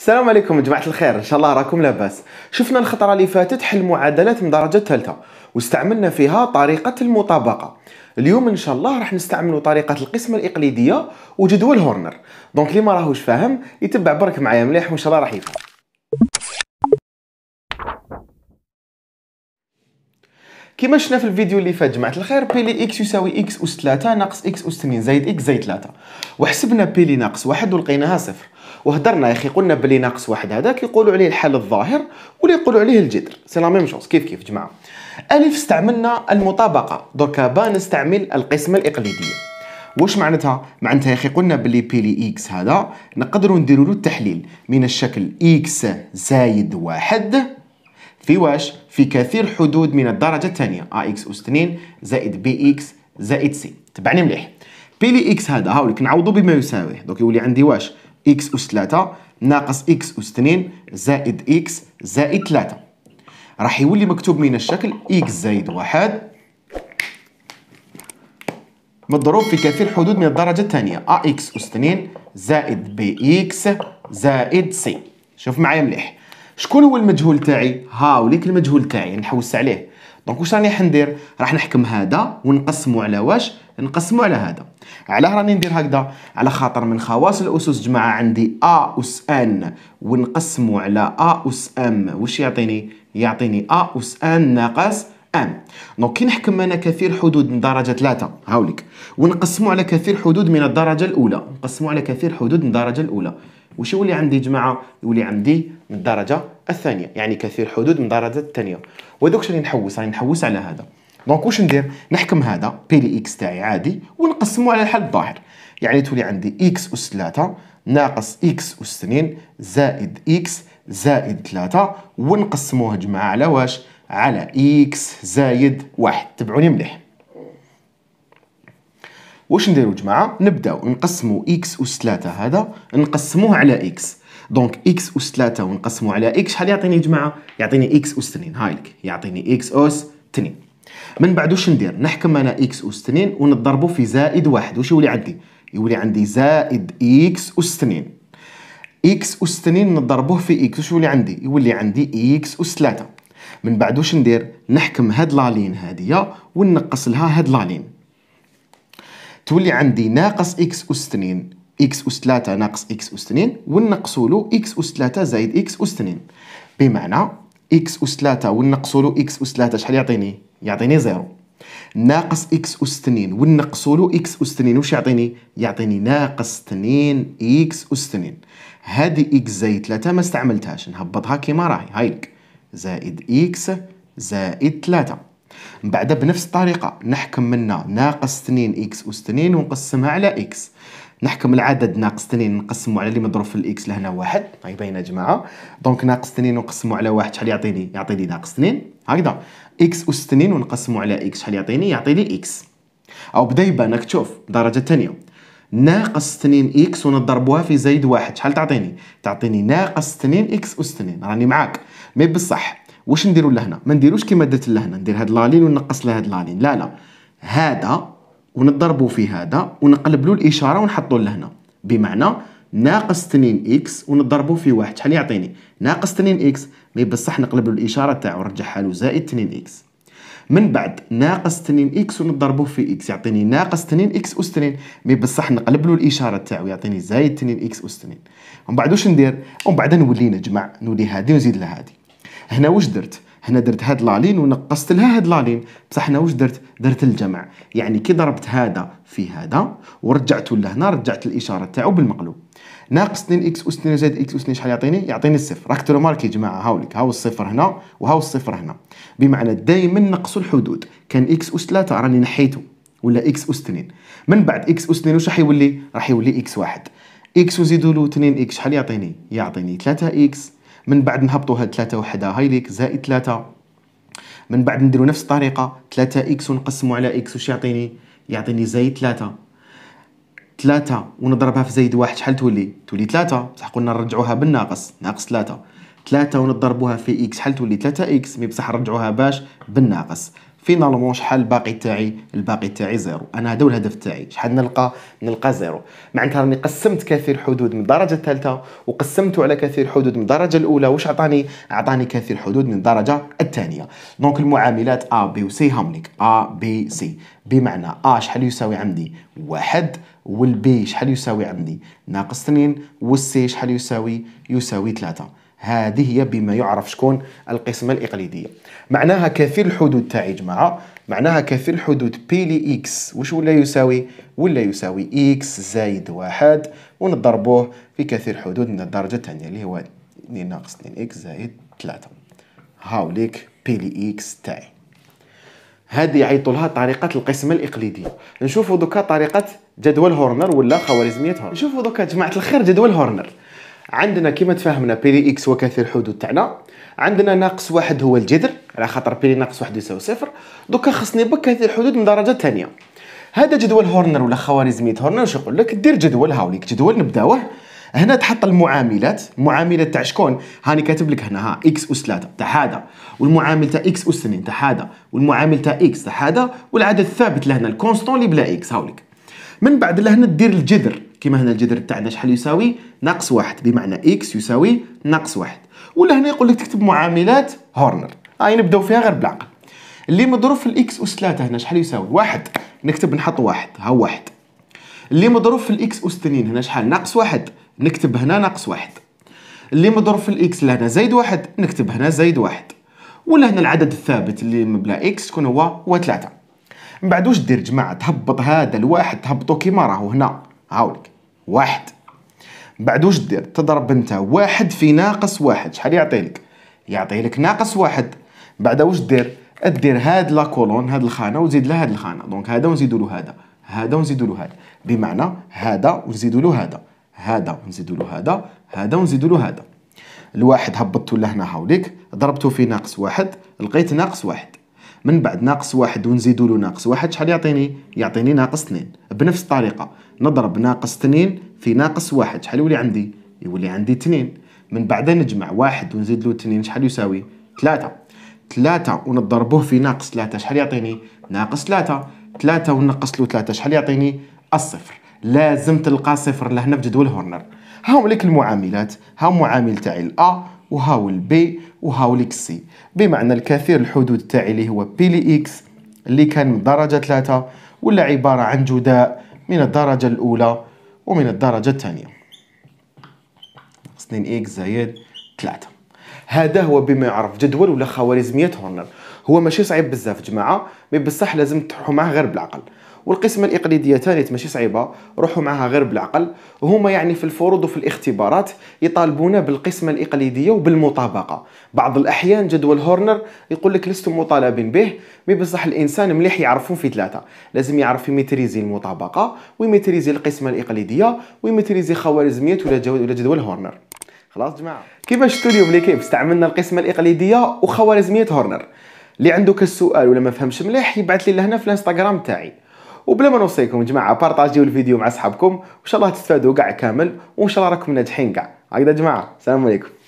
السلام عليكم جماعة الخير إن شاء الله راكم لاباس شفنا الخطرة اللي فاتت حل معادلات من درجة ثالثة واستعملنا فيها طريقة المطابقة اليوم إن شاء الله راح نستعملوا طريقة القسمة الإقليدية وجدول هورنر دونك اللي ما راهوش فاهم يتبع برك معايا مليح وإن شاء الله راح يفهم كما شفنا في الفيديو اللي فات جماعه الخير بيلي اكس يساوي اكس اس 3 ناقص اكس اس 2 زائد اكس زائد 3 وحسبنا بيلي ناقص 1 ولقيناها صفر وهضرنا يا اخي قلنا بلي ناقص واحد هذا كيقولوا عليه الحل الظاهر ولا يقولوا عليه الجذر سي لا ميم شوز كيف كيف جماعه الف استعملنا المطابقه دركا با نستعمل القسمه الاقليديه واش معناتها معناتها يا اخي قلنا بلي بي لي اكس هذا نقدروا نديروا له التحليل من الشكل اكس زايد واحد في واش في كثير حدود من الدرجه الثانيه ا اكس اس 2 زائد بي اكس زائد سي تبعني مليح بي لي اكس هذا هاوليك نعوضو بما يساويه دوك يولي عندي واش إكس أس 3 ناقص إكس أس 2 زائد إكس زائد 3 راح يولي مكتوب من الشكل إكس زائد واحد مضروب في كثير حدود من الدرجة الثانية أ إكس أس 2 زائد بي إكس زائد سي شوف معايا مليح شكون هو المجهول تاعي وليك المجهول تاعي نحوس عليه دونك واش راني حندير راح نحكم هذا ونقسمو على واش نقسمو على هذا علاه راني ندير هكذا على خاطر من خواص الاسس جماعه عندي ا اس ان ونقسمو على ا اس ام واش يعطيني يعطيني ا اس ان ناقص ام دونك كي نحكم انا كثير حدود من درجه 3 هاوليك ونقسمو على كثير حدود من الدرجه الاولى نقسمو على كثير حدود من الدرجه الاولى واش يولي عندي جماعه يولي عندي من الدرجه الثانيه يعني كثير حدود من الدرجه الثانيه وهذوك راني نحوس راني نحوس على هذا دونك واش ندير نحكم هذا بي لي اكس تاعي عادي ونقسمه على الحد الظاهر يعني تولي عندي اكس اس 3 ناقص اكس اس 2 زائد اكس زائد 3 ونقسموه جماعه على واش على اكس زايد واحد تبعوني مليح واش نديرو جماعه نبداو نقسمو اكس اس 3 هذا نقسموه على اكس دونك اكس اس 3 ونقسمو على اكس شحال يعطيني جماعه يعطيني اكس اس 2 هايلك يعطيني اكس اس 2 من بعد واش ندير نحكم انا اكس اس 2 ونضربو في زائد واحد واش يولي عندي يولي عندي زائد اكس اس 2 اكس اس 2 نضربوه في اكس واش يولي عندي يولي عندي اكس اس 3 من بعد واش ندير نحكم هاد لالين هادية ونقص لها هاد لالين تولي عندي ناقص إكس أس 2 إكس أس 3 ناقص إكس أس 2 ونقصوا له إكس أس 3 زائد إكس أس 2 بمعنى إكس أس 3 ونقصوا له إكس أس 3 شحال يعطيني؟ يعطيني زيرو ناقص إكس أس 2 ونقصوا له إكس أس 2 واش يعطيني؟ يعطيني ناقص 2 إكس أس 2 هذه إكس زائد 3 ما استعملتهاش نهبطها كيما راهي هايلك زائد إكس زائد 3 من بعدها بنفس الطريقه نحكم منا ناقص 2 اكس اس 2 ونقسمها على اكس نحكم العدد ناقص 2 نقسمو على اللي مضروب في الاكس لهنا واحد هاي باينه يا جماعه دونك ناقص 2 ونقسمو على واحد شحال يعطيني يعطيني ناقص 2 هكذا اكس اس 2 ونقسمو على اكس شحال يعطيني يعطيني اكس او بدا يبانك تشوف درجه ثانيه ناقص 2 اكس ونضربوها في زايد واحد شحال تعطيني تعطيني ناقص 2 اكس اس 2 راني معاك مي بصح واش نديروا لهنا ما نديروش كيما درت لهنا ندير هاد لالين وننقص لهاد لالين لا لا هذا ونضربوا في هذا ونقلب له الاشاره ونحطوا لهنا بمعنى ناقص 2 اكس ونضربوا في واحد شحال يعطيني ناقص 2 اكس مي بصح نقلب له الاشاره تاعو ونرجعها له زائد 2 اكس من بعد ناقص 2 اكس ونضربوه في اكس يعطيني ناقص 2 اكس اس 2 مي بصح نقلب له الاشاره تاعو يعطيني زائد 2 اكس اس 2 ومن بعد واش ندير ومن بعد نولي نجمع نولي هذه ونزيد لها هذه هنا واش درت هنا درت هاد لالين ونقصت لها هاد لالين بصح هنا واش درت درت الجمع يعني كي ضربت هذا في هذا ورجعته لهنا رجعت الاشاره تاعو بالمقلوب ناقص 2 اكس اس 2 زائد اكس اس 2 شحال يعطيني يعطيني الصفر راك تروماركي يا جماعه هاوليك هاو الصفر هنا وهاو الصفر هنا بمعنى دائما نقصوا الحدود كان اكس اس 3 راني نحيته ولا اكس اس 2 من بعد اكس اس 2 واش راح يولي راح يولي اكس 1 اكس وزيدوا له 2 اكس شحال يعطيني يعطيني 3 اكس من بعد نهبطوا هاد 3 وحده هايليك زائد 3 من بعد نديرو نفس الطريقه 3 اكس ونقسمو على اكس واش يعطيني يعطيني زائد 3 3 ونضربها في زائد واحد شحال تولي تولي 3 بصح قلنا نرجعوها بالناقص ناقص 3 3 ونضربوها في اكس شحال تولي 3 اكس مي بصح نرجعوها باش بالناقص فينالمون شحال الباقي تاعي الباقي تاعي زيرو انا هذا هو الهدف تاعي شحال نلقى نلقى زيرو معناتها راني قسمت كثير حدود من الدرجه الثالثه وقسمته على كثير حدود من الدرجه الاولى واش عطاني عطاني كثير حدود من الدرجه الثانيه دونك المعاملات ا بي وسي ليك ا بي سي بمعنى ا شحال يساوي عندي واحد والبي شحال يساوي عندي ناقص 2 والسي شحال يساوي يساوي 3 هذه هي بما يعرف شكون القسمة الإقليدية معناها كثير الحدود تاعي جماعة معناها كثير الحدود بي لي إكس وش ولا يساوي ولا يساوي إكس زايد واحد ونضربوه في كثير الحدود من الدرجة الثانية اللي هو 2 ناقص 2 إكس زايد 3 هاوليك بي لي إكس تاعي هذه يعيطولها طريقة القسمة الإقليدية نشوفوا دوكا طريقة جدول هورنر ولا خوارزمية هورنر نشوفوا دوكا جماعة الخير جدول هورنر عندنا كما تفهمنا بيلي اكس هو كثير الحدود تاعنا عندنا ناقص واحد هو الجذر على خاطر بيلي ناقص واحد يساوي صفر دوكا خصني بك كثير الحدود من درجه ثانيه هذا جدول هورنر ولا خوارزميه هورنر واش يقول لك دير جدول هاوليك جدول نبداوه هنا تحط المعاملات معاملة تاع شكون هاني كاتب لك هنا ها اكس اس 3 تاع هذا والمعامل تاع اكس اس 2 تاع هذا والمعامل تاع اكس تاع هذا والعدد الثابت لهنا الكونستون اللي بلا اكس هاوليك من بعد لهنا دير الجذر كيما هنا الجذر تاعنا شحال يساوي ناقص واحد بمعنى اكس يساوي ناقص واحد ولا هنا يقول لك تكتب معاملات هورنر هاي نبداو فيها غير بالعقل اللي مضروب في الاكس اس 3 هنا شحال يساوي واحد نكتب نحط واحد ها واحد اللي مضروب في الاكس اس 2 هنا شحال ناقص واحد نكتب هنا ناقص واحد اللي مضروب في الاكس لهنا زايد واحد نكتب هنا زايد واحد ولا هنا العدد الثابت اللي مبلا اكس تكون هو هو 3 من بعد واش دير جماعة تهبط هذا الواحد تهبطو كيما راهو هنا هاولك واحد بعد واش دير تضرب انت واحد في ناقص واحد شحال يعطيلك يعطيلك ناقص واحد بعد واش دير دير هاد لا كولون هاد الخانه وزيد لها هاد الخانه دونك هذا ونزيدو له هذا هذا ونزيدو له هذا بمعنى هذا ونزيدو له هذا هذا ونزيدو له هذا هذا ونزيدو له هذا الواحد هبطتو لهنا هاوليك ضربتو في ناقص واحد لقيت ناقص واحد من بعد ناقص واحد ونزيدوا له ناقص واحد شحال يعطيني يعطيني ناقص اثنين بنفس الطريقه نضرب ناقص اثنين في ناقص واحد شحال يولي عندي يولي عندي اثنين من بعد نجمع واحد ونزيد له اثنين شحال يساوي ثلاثة ثلاثة ونضربوه في ناقص ثلاثة شحال يعطيني ناقص ثلاثة ثلاثة ونقص له ثلاثة شحال يعطيني الصفر لازم تلقى صفر لهنا في جدول هورنر هاهم لك المعاملات ها معامل تاعي الأ وهاو البي وهاو اكس سي بمعنى الكثير الحدود تاعي اللي هو بي لي اكس اللي كان من درجة ثلاثة ولا عبارة عن جداء من الدرجة الأولى ومن الدرجة الثانية اثنين اكس زائد 3 هذا هو بما يعرف جدول ولا خوارزمية هورنر هو ماشي صعيب بزاف جماعة مي بصح لازم تحو معاه غير بالعقل والقسمه الاقليديه ثالث ماشي صعيبه روحوا معها غير بالعقل هما يعني في الفروض وفي الاختبارات يطالبون بالقسمه الاقليديه وبالمطابقه بعض الاحيان جدول هورنر يقول لك لستم مطالبين به مي بصح الانسان مليح يعرفهم في ثلاثه لازم يعرف يميتريزي المطابقه ويميتريزي القسمه الاقليديه ويميتريزي خوارزميات ولا جدول هورنر خلاص جماعه كيف شفتوا اليوم اللي كيف استعملنا القسمه الاقليديه وخوارزميه هورنر اللي عنده كالسؤال ولا ما فهمش مليح يبعث لي لهنا في الانستغرام تاعي وبلا ما نوصيكم جماعه بارطاجيو الفيديو مع اصحابكم وان شاء الله تستفادوا كاع كامل وان شاء الله راكم ناجحين كاع هكذا جماعه السلام عليكم